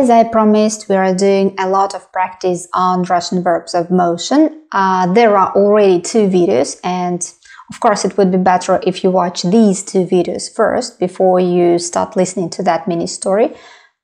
As I promised, we are doing a lot of practice on Russian verbs of motion. Uh, there are already two videos and of course it would be better if you watch these two videos first before you start listening to that mini story.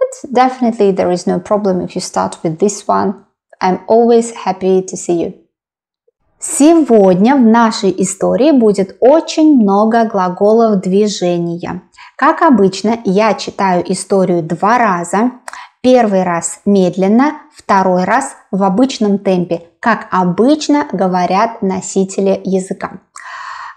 But definitely there is no problem if you start with this one. I'm always happy to see you. Сегодня в нашей истории будет очень много глаголов движения. Как обычно, я читаю историю два раза, Первый раз медленно, второй раз в обычном темпе, как обычно говорят носители языка.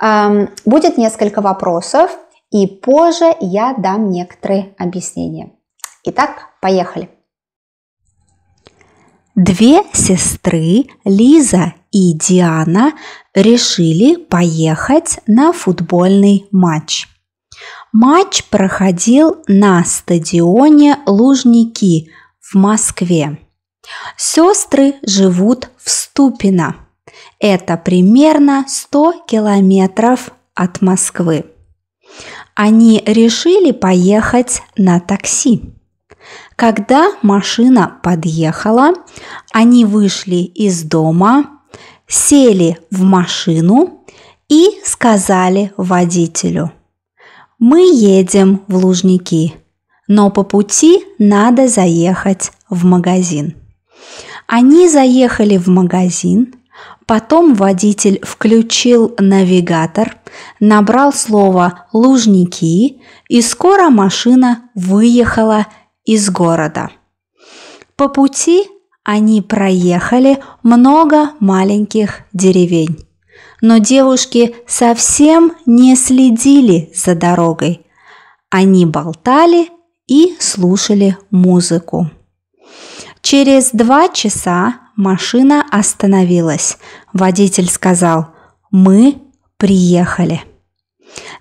Эм, будет несколько вопросов, и позже я дам некоторые объяснения. Итак, поехали. Две сестры, Лиза и Диана, решили поехать на футбольный матч. Матч проходил на стадионе Лужники в Москве. Сестры живут в Ступино. Это примерно 100 километров от Москвы. Они решили поехать на такси. Когда машина подъехала, они вышли из дома, сели в машину и сказали водителю – мы едем в Лужники, но по пути надо заехать в магазин. Они заехали в магазин, потом водитель включил навигатор, набрал слово «Лужники», и скоро машина выехала из города. По пути они проехали много маленьких деревень но девушки совсем не следили за дорогой. Они болтали и слушали музыку. Через два часа машина остановилась. Водитель сказал «Мы приехали».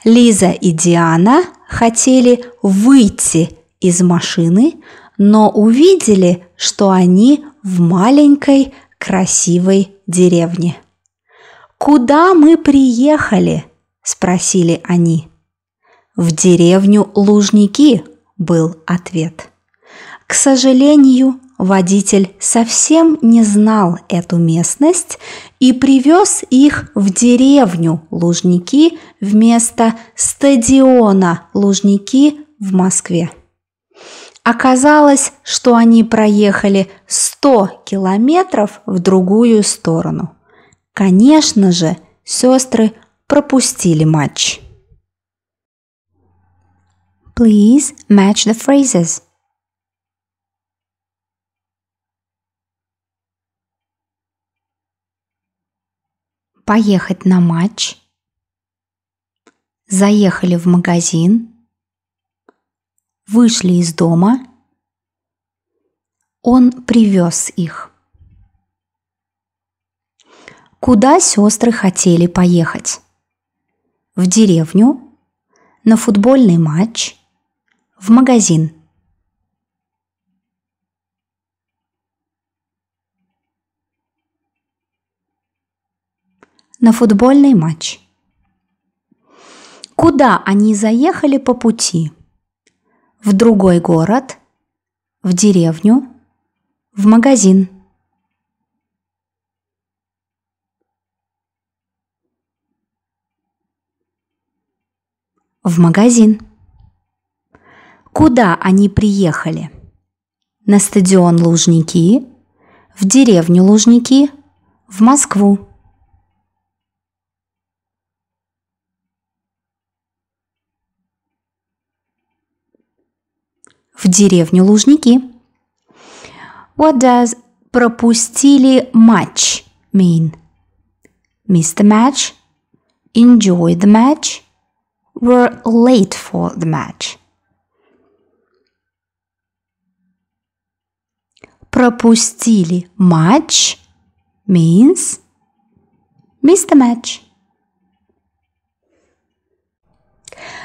Лиза и Диана хотели выйти из машины, но увидели, что они в маленькой красивой деревне. «Куда мы приехали?» – спросили они. «В деревню Лужники», – был ответ. К сожалению, водитель совсем не знал эту местность и привез их в деревню Лужники вместо стадиона Лужники в Москве. Оказалось, что они проехали 100 километров в другую сторону – Конечно же, сестры пропустили матч. Please match the phrases. Поехать на матч. Заехали в магазин. Вышли из дома. Он привез их. Куда сестры хотели поехать? В деревню, на футбольный матч, в магазин. На футбольный матч. Куда они заехали по пути? В другой город, в деревню, в магазин. В магазин. Куда они приехали? На стадион Лужники, в деревню Лужники, в Москву. В деревню Лужники. What does пропустили матч mean? Missed the match? Enjoy the match? were late for the match. Пропустили матч means missed the match.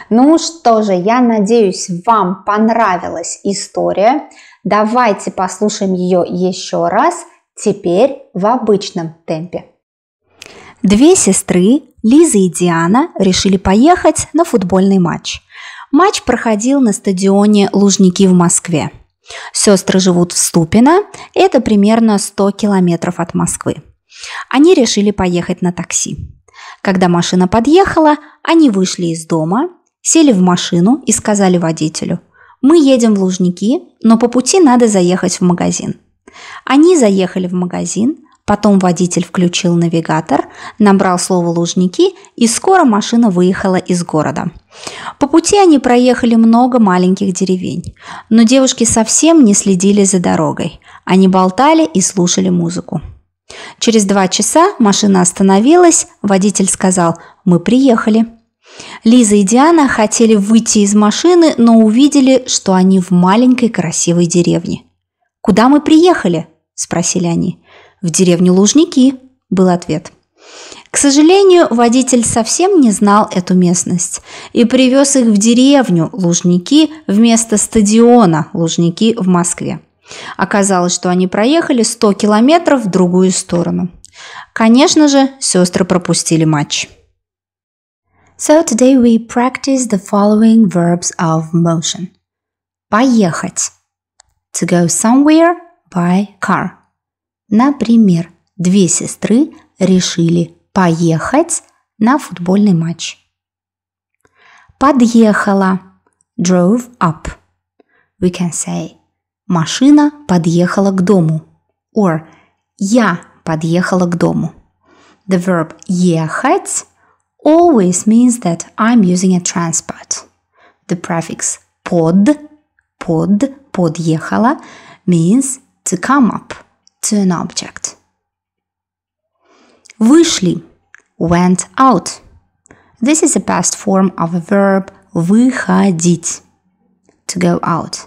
Ну что же, я надеюсь, вам понравилась история. Давайте послушаем ее еще раз, теперь в обычном темпе. Две сестры, Лиза и Диана, решили поехать на футбольный матч. Матч проходил на стадионе Лужники в Москве. Сестры живут в Ступино, это примерно 100 километров от Москвы. Они решили поехать на такси. Когда машина подъехала, они вышли из дома, сели в машину и сказали водителю, мы едем в Лужники, но по пути надо заехать в магазин. Они заехали в магазин, Потом водитель включил навигатор, набрал слово «Лужники», и скоро машина выехала из города. По пути они проехали много маленьких деревень, но девушки совсем не следили за дорогой. Они болтали и слушали музыку. Через два часа машина остановилась, водитель сказал «Мы приехали». Лиза и Диана хотели выйти из машины, но увидели, что они в маленькой красивой деревне. «Куда мы приехали?» – спросили они. «В деревню Лужники», – был ответ. К сожалению, водитель совсем не знал эту местность и привез их в деревню Лужники вместо стадиона Лужники в Москве. Оказалось, что они проехали 100 километров в другую сторону. Конечно же, сестры пропустили матч. So today we practice the following verbs of motion. Поехать. To go somewhere by car. Например, две сестры решили поехать на футбольный матч. Подъехала. Drove up. We can say машина подъехала к дому. Or я подъехала к дому. The verb ехать always means that I'm using a transport. The prefix под, под, подъехала means to come up. to an object. Вышли went out. This is the past form of a verb выходить to go out.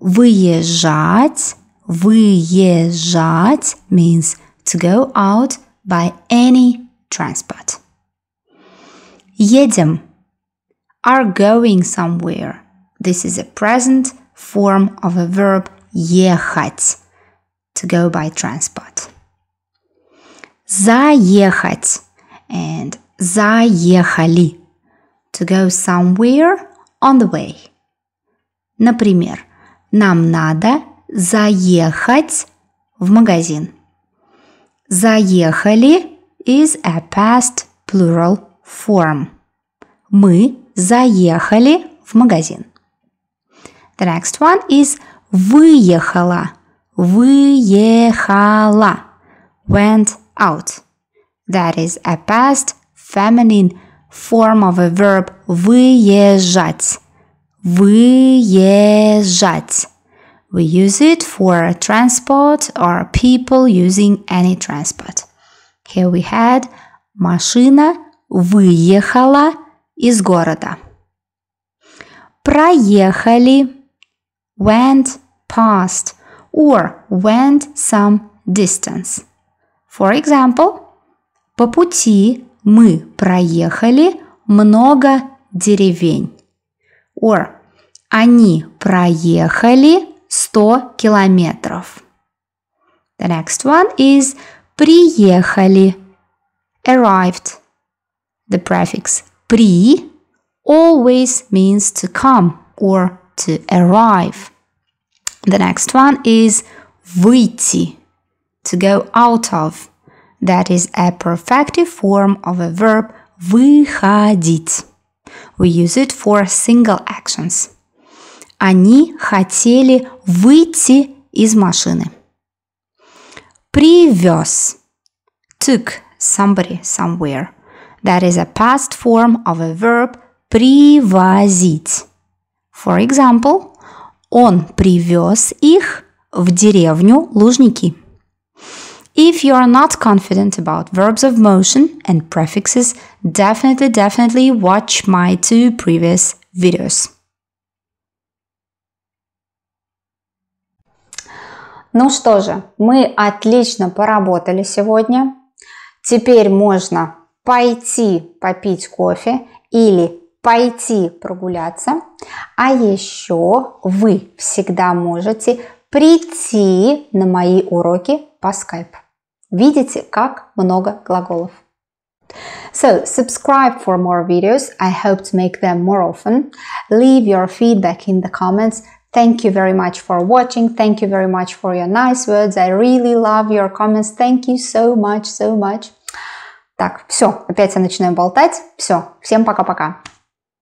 Выезжать выезжать means to go out by any transport. Едем are going somewhere. This is a present form of a verb ехать to go by transport. Заехать and заехали to go somewhere on the way. Например, нам надо заехать в магазин. Заехали is a past plural form. Мы заехали в магазин. The next one is выехала. Выехала. Went out. That is a past feminine form of a verb выезжать. Выезжать. We use it for transport or people using any transport. Here we had машина выехала из города. Проехали went past. or went some distance. For example, по пути мы проехали много деревень. Or они проехали 100 километров. The next one is приехали. Arrived. The prefix при always means to come or to arrive. The next one is выйти, to go out of. That is a perfective form of a verb выходить. We use it for single actions. Они хотели выйти из машины. Привез. Took somebody somewhere. That is a past form of a verb привозить. For example, Он привез их в деревню Лужники. If you are not confident about verbs of motion and prefixes, definitely, definitely watch my two previous videos. Ну что же, мы отлично поработали сегодня. Теперь можно пойти попить кофе или пойти прогуляться, а еще вы всегда можете прийти на мои уроки по Skype. Видите, как много глаголов. So, subscribe for more videos. I hope to make them more often. Leave your feedback in the comments. Thank you very much for watching. Thank you very much for your nice words. I really love your comments. Thank you so much, so much. Так, все, опять я начинаю болтать. Все, всем пока-пока.